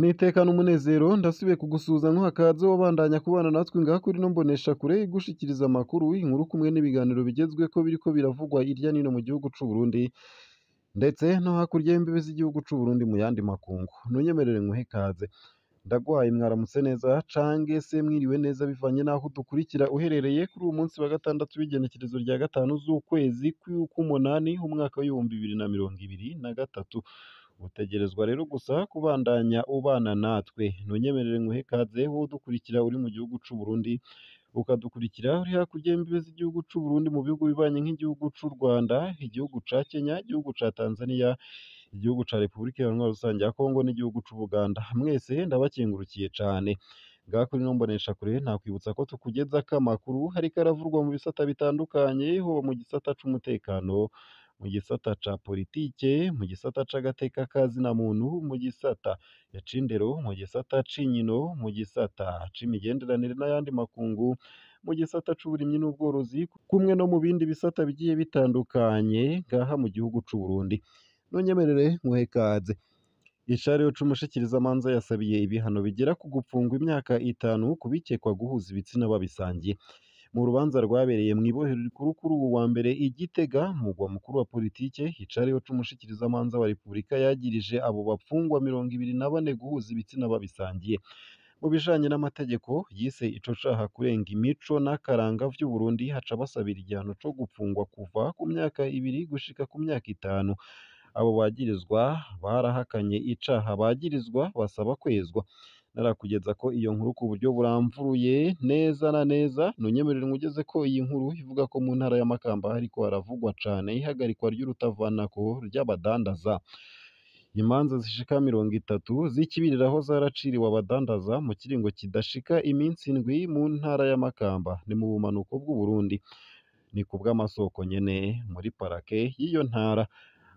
nitekana umunezero ndasubiye kugusuhuza nk'akazo wabandanya kubana natwe ngaha kuri ino kure igushikiriza amakuru inkuru kumwe n'ibiganiro bigezwe ko biriko biravugwa irya nino mu gihugu cy’u Burundi ndetse no hakurya y'imbibi z'igihugu c'u Burundi mu yandi makungu ntunyemerere nkuhe ikaze ndaguhaye mwaramutse neza cange se mwiriwe neza bivanye n'aho dukurikira uherereye kuri uyu munsi wa gatandatu w'igenekerezo rya gatanu z'ukwezi kw'umunani umwaka w'ibihumbi bibiri na mirongo ibiri na gatatu Utegerezwa rero gusa kubandanya ubana natwe ntunyemerere nguhe ikaze dukurikira uri mu gihugu cy'u Burundi ukadukurikira uri hakurya y'imbibi z'igihugu cy'u Burundi mu bihugu bibanye nk'igihugu cy'u Rwanda, igihugu cya Kenya, igihugu cya Tanzania, igihugu cya Repubulika Iharanira Rusange ya Kongo n'igihugu cy'u Buganda. Mwese ndabakengurukiye cyane. Ngaha kuri ino mboneshakure nakwibutsa ko tukugezaho amakuru ariko aravurwa mu bisata bitandukanye, haba mu gisata cy'umutekano mu gisata ca politike, mu gisata c'agateka ka zina muntu, mu gisata ya c'indero, mu gisata c'inkino, mu gisata c'imigenderanire n'ayandi makungu, mu gisata c'uburimyi n'ubworozi, kumwe no mu bindi bisata bigiye bitandukanye ngaha mu gihugu c'u Burundi. Munyemerere nkwhe ikaze. Icariyo c'umushikirizamanje yasabiye ibihano bigera ku gupfungwa imyaka itanu kubikekwa guhuza ibitsina babisangiye. Mu rubanza rwabereye mu ibohero rikuru kuri uyu wa mbere i Gitega, umugwa mukuru wa politiki Hicariyoca umushikirizamanza wa Repubulika yagirije abo bafungwa mirongo ibiri na bane guhuza ibitsina babisangiye. Mu bijanye n'amategeko yise ico caha kurenga imico n'akaranga vy'u Burundi, haca basabira igihano co gufungwa kuva ku myaka ibiri gushika ku myaka itanu. Abo bagirizwa barahakanye icaha bagirizwa, basaba kwezwa. narakugeza ko iyo nkuru ku buryo buramvuruye neza na neza ntunyemerere ngo ugeze ko iyi nkuru ivuga ko mu ntara ya ariko haravugwa cyane ihagarikwa ry'urutavanako ry'abadandaza imanza zishika mirongo itatu z'ikibiriraho zaraciriwe abadandaza mu kiringo kidashika iminsi indwi mu ntara ya ni mu bumanuko bw'u Burundi ni ku bw'amasoko nyene muri parake y'iyo ntara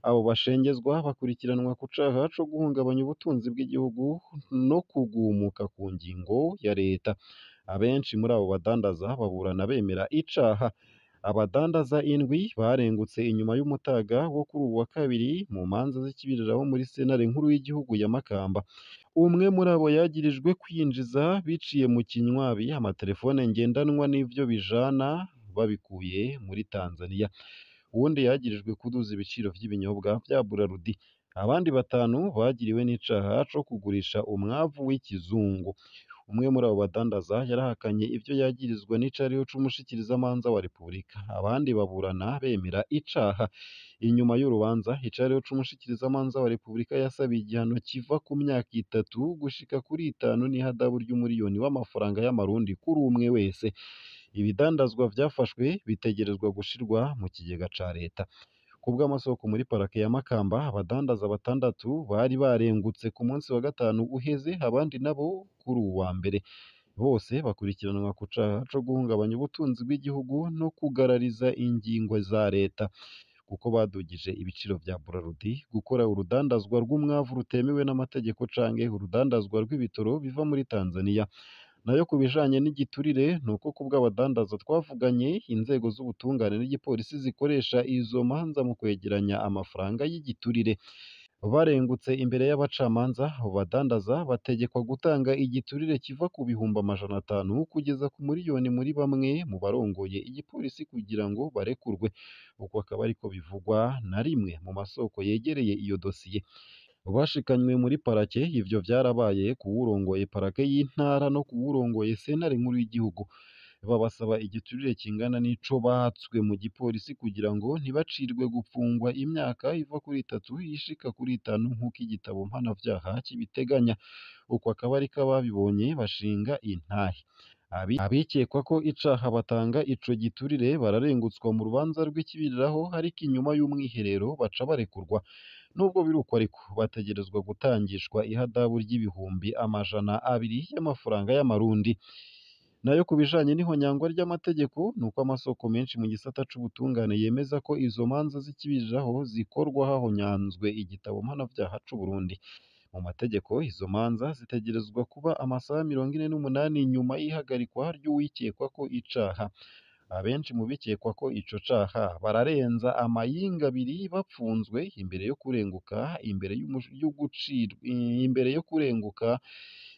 Abo bashengezwa bakurikiranwa ku caha co guhungabanya ubutunzi bw'igihugu no kugumuka ku ngingo ya leta. Abenshi muri abo badandaza baburana bemera icaha. Abadandaza indwi barengutse inyuma y'umutaga wo kuri uyu wa kabiri mu manza z'ikibiriraho muri sentare nkuru y'igihugu ya Makamba. Umwe muri abo yagirijwe kwinjiza biciye mu kinywabi amatelefone ngendanwa n’ibyo bijana babikuye muri Tanzania. uwundi yagirijwe kuduza ibiciro by'ibinyobwa bya Buraludi abandi batanu bagiriwe n'icaha co kugurisha umwavu w'ikizungu umwe muri abo badandaza yarahakanye ibyo yagirizwa n'icariho c'umushikirizamanza wa Repubulika abandi baburana bemera icaha inyuma y'urubanza icariho c'umushikirizamanza wa Repubulika yasabiye igihano kiva ku myaka itatu gushika kuri itanu n'ihadabu ry'umuriyoni w'amafaranga y'amarundi kuri umwe wese Ibidandazwa byafashwe bitegerezwa gushyirwa mu kigega cya Leta. Ku bw'amasoko muri Parake ya Makamba, abadandaza batandatu bari barengutse ku munsi wa gatanu uheze, abandi nabo kuri uwa wa mbere. Bose bakurikiranwa ku cyaha cyo guhungabanya ubutunzi bw'igihugu no kugarariza ingingo za Leta, kuko badugije ibiciro bya Buraludi, gukora urudandazwa rw'umwavu rutemewe n'amategeko, cyangwa urudandazwa rw'ibitoro biva muri Tanzania. nayo ku bijyanye n'igiturire ni uko ku bw'abadandaza twavuganye inzego z'ubutungane n'igipolisi zikoresha izo manza mu kwegeranya amafaranga y'igiturire barengutse imbere y'abacamanza abo badandaza bategekwa gutanga igiturire kiva ku bihumbi amajana atanu kugeza ku miliyoni muri bamwe mu barongoye igipolisi kugira ngo barekurwe uko akaba ariko bivugwa na rimwe mu masoko yegereye iyo dosiye bashikanywe muri parake ibyo byarabaye ku wurongoye parake y'intara no ku wurongoye sentare nkuru y'igihugu babasaba igiturire kingana n'ico batswe mu gipolisi kugira ngo ntibacirwe gupfungwa imyaka iva kuri itatu yishika kuri itanu nk'uko igitabo mpanavyaha kibiteganya uko akaba ariko babibonye bashinga intahe abikekwa ko icaha batanga ico giturire bararengutswa mu rubanza rw'ikibiriraho ariko inyuma y'umwiherero baca barekurwa Nubwo biri uko ariko bategerezwa gutangishwa ihadabu ry'ibihumbi amajana abiri y'amafaranga y'amarundi. Nayo ku bijanye n'ihonyangwa ry'amategeko nuko amasoko menshi mu gisata c'ubutungane yemeza ko izo manza zikibijraho zikorwa hahonyanzwe igitabo mpanavyaha Burundi Mu mategeko izo manza zitegerezwa kuba amasaha mirongo ine n'umunani nyuma y'ihagarikwa ry'uwikekwa ko icaha. Abenshi mu bikekwa ko ico caha bararenza amayinga abiri bapfunzwe imbere yo kurenguka imbere yo gucirwa imbere yo kurenguka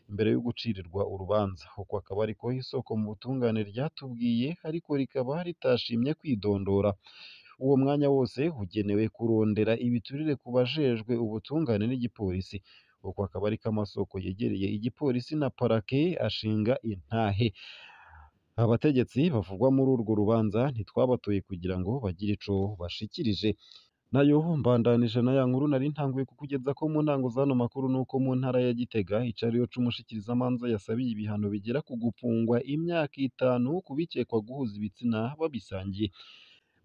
imbere yo gucirirwa urubanza uko akaba ariko isoko mu butungane ryatubwiye ariko rikaba ritashimye kwidondora uwo mwanya wose ugenewe kurondera ibiturire ku bajejwe ubutungane n'igipolisi uko akaba ariko amasoko yegereye igipolisi na parake ashinga intahe Abategetsi bavugwa muri urwo rubanza ntitwabatoye kugira ngo bagire icyo bashikirije nayo mbandanije na ya nkuru nari ntanguye kukugeza ko mu ntango zano makuru nuko mu ntara ya Gitega icariyo c'umushikirizamanza yasabiye ibihano bigera ku gupfungwa imyaka itanu kubikekwa guhuza ibitsina babisangiye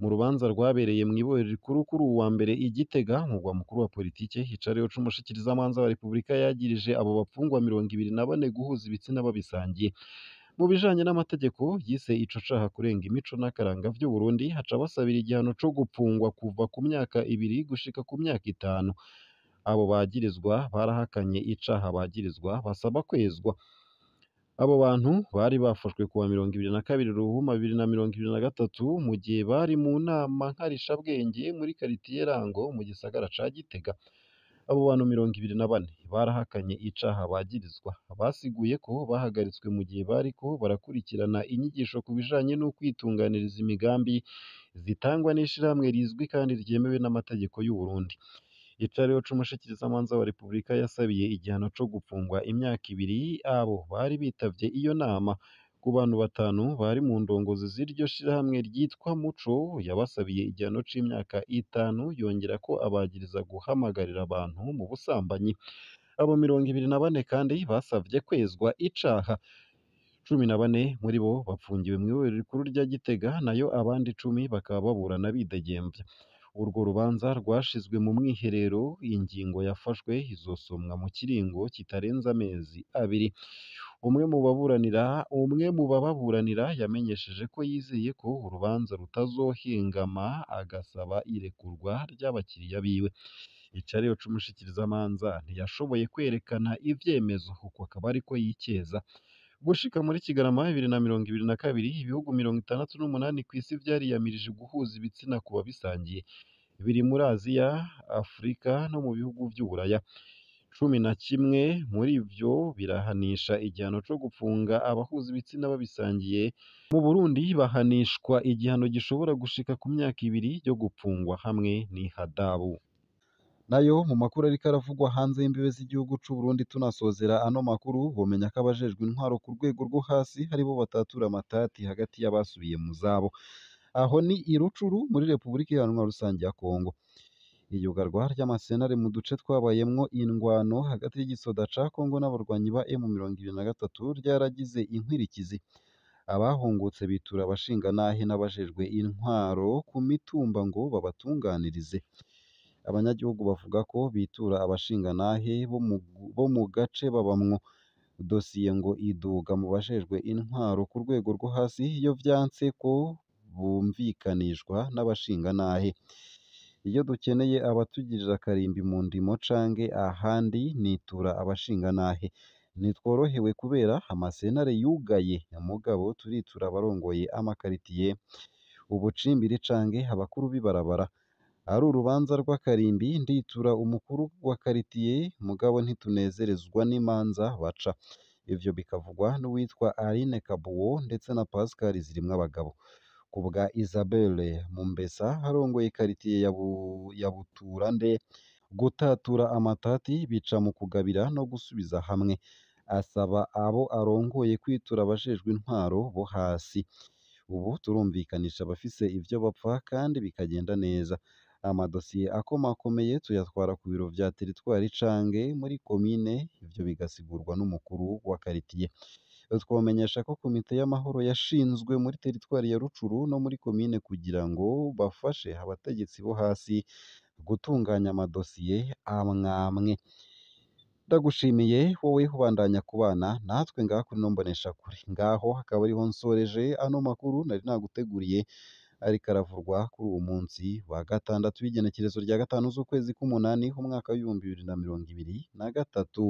mu rubanza rwabereye mu iborero rikuru kuri uwa mbere igitega Gitega mukuru wa politike hicariyo c'umushikirizamanza wa Repubulika yagirije abo bapfungwa mirongo ibiri na bane guhuza ibitsina babisangiye Mu bijanye n'amategeko yise ico caha kurenga imico n'akaranga vy'u Burundi haca basabira igihano co gupfungwa kuva ku myaka ibiri gushika ku myaka itanu. Abo bagirizwa barahakanye icaha bagirizwa basaba kwezwa. Abo bantu bari bafashwe kuwa mirongo ibiri na kabiri Ruhuma bibiri na mirongo ibiri na gatatu mu gihe bari mu nama nkarishabwenge muri karitiye Rango mu gisagara ca Gitega. Abo bantu mirongo ibiri na bane barahakanye icaha bagirizwa basiguye ko bahagaritswe mu gihe bariko barakurikirana inyigisho ku bijanye n’ukwitunganiriza imigambi zitangwa n'ishirahamwe rizwi kandi ryemewe n'amategeko y'u Burundi ica rero c'umushikirizamanza wa Repubulika yasabiye igihano co gupfungwa imyaka ibiri abo bari bitavye iyo nama ku bantu batanu bari mu ndongozi z'iryo shyirahamwe ryitwa Muco, yabasabiye igihano cy'imyaka itanu, yongera ko abagiriza guhamagarira abantu mu busambanyi. Abo mirongo ibiri na bane kandi basabye kwezwa icaha. Cumi na bane muri bo bafungiwe mu iburiro rikuru rya Gitega, nayo abandi icumi bakaba baburana bidegembya. Urwo rubanza rwashyizwe mu mwiherero, ingingo yafashwe izosomwa mu kiringo kitarenze amezi abiri. umwe mu baburanira umwe mu bababuranira yamenyesheje ko yizeye ko urubanza rutazohingama agasaba irekurwa ry'abakiriya biwe Icariyo Cumushikirizamanza ntiyashoboye kwerekana ibyemezo kuko akaba ariko yikeza gushika muri Kigarama bibiri na mirongo ibiri na kabiri ibihugu mirongo itandatu n'umunani ku isi byariyamirije guhuza ibitsina ku babisangiye biri muri Aziya Afurika no mu bihugu by'Uburaya cumi na kimwe muri byo birahanisha igihano cyo gufunga abahuza ibitsina babisangiye mu Burundi bahanishwa igihano gishobora gushika ku myaka ibiri yo gupfungwa hamwe n'ihadabu nayo mu makuru ariko aravugwa hanze y'imbibe z'igihugu cy'u Burundi tunasozera ano makuru bomenya ko abajejwe intwaro ku rwego rwo hasi haribo batatura amatati hagati y'abasubiye mu zabo aho ni i Rucuru muri Repubulika Iharanira Rusange ya Kongo iyugarwa ry'amasenari mu duce twabayemo indwano hagati y'igisoda ca Kongo n'abarwanyi ba M23 ryaragize inkwirikizi abahungutse bitura abashinganahe n'abajejwe intwaro ku mitumba ngo babatunganirize abanyagihugu bavuga ko bitura abashinganahe bo mu gace babamwo dosiye ngo iduga mu bajejwe intwaro ku rwego rwo hasi iyo vyanse ko bumvikanishwa n'abashingantahe Iyo dukeneye abatugirira akarimbi mu ndimo cange ahandi nitura abashinganahe. Ntitworohewe kubera amasenare yugaye mugabo turitura abarongoye amakaritiye, ubucimbiri cange abakuru b'ibarabara. Ari urubanza rw'akarimbi nditura umukuru wa karitiye mugabo ntitunezerezwa n'imanza baca. Ivyo bikavugwa n'uwitwa Aline Kabuwo ndetse na Pascal abagabo ku bwa Isabelle Mumbesa arongoye karitsiye ya Butura nde gutatura amatati bica mu kugabira no gusubiza hamwe asaba abo arongoye kwitura abajejwe intwaro bo hasi ubu turumvikanisha abafise ibyo bapfa kandi bikagenda neza amadosiye akomakomeye tuyatwara ku biro bya teritwari cange muri komine ibyo bigasigurwa n'umukuru wa karitiye Twabamenyesha ko komite y'amahoro yashinzwe muri teritwari ya Rucuru no muri komine kugira ngo bafashe abategetsi bo hasi gutunganya amadosiye amwamwe Ndagushimiye wowe ubandanya kubana natwe ngaha kuri ino mboneshakure. Ngaho hakaba ariho nsoreje ano makuru nari naguteguriye ariko aravurwa kuri uwo munsi wa gatandatu w'igenekerezo rya gatanu z'ukwezi k'umunani umwaka w'ibihumbi bibiri na mirongo ibiri na gatatu.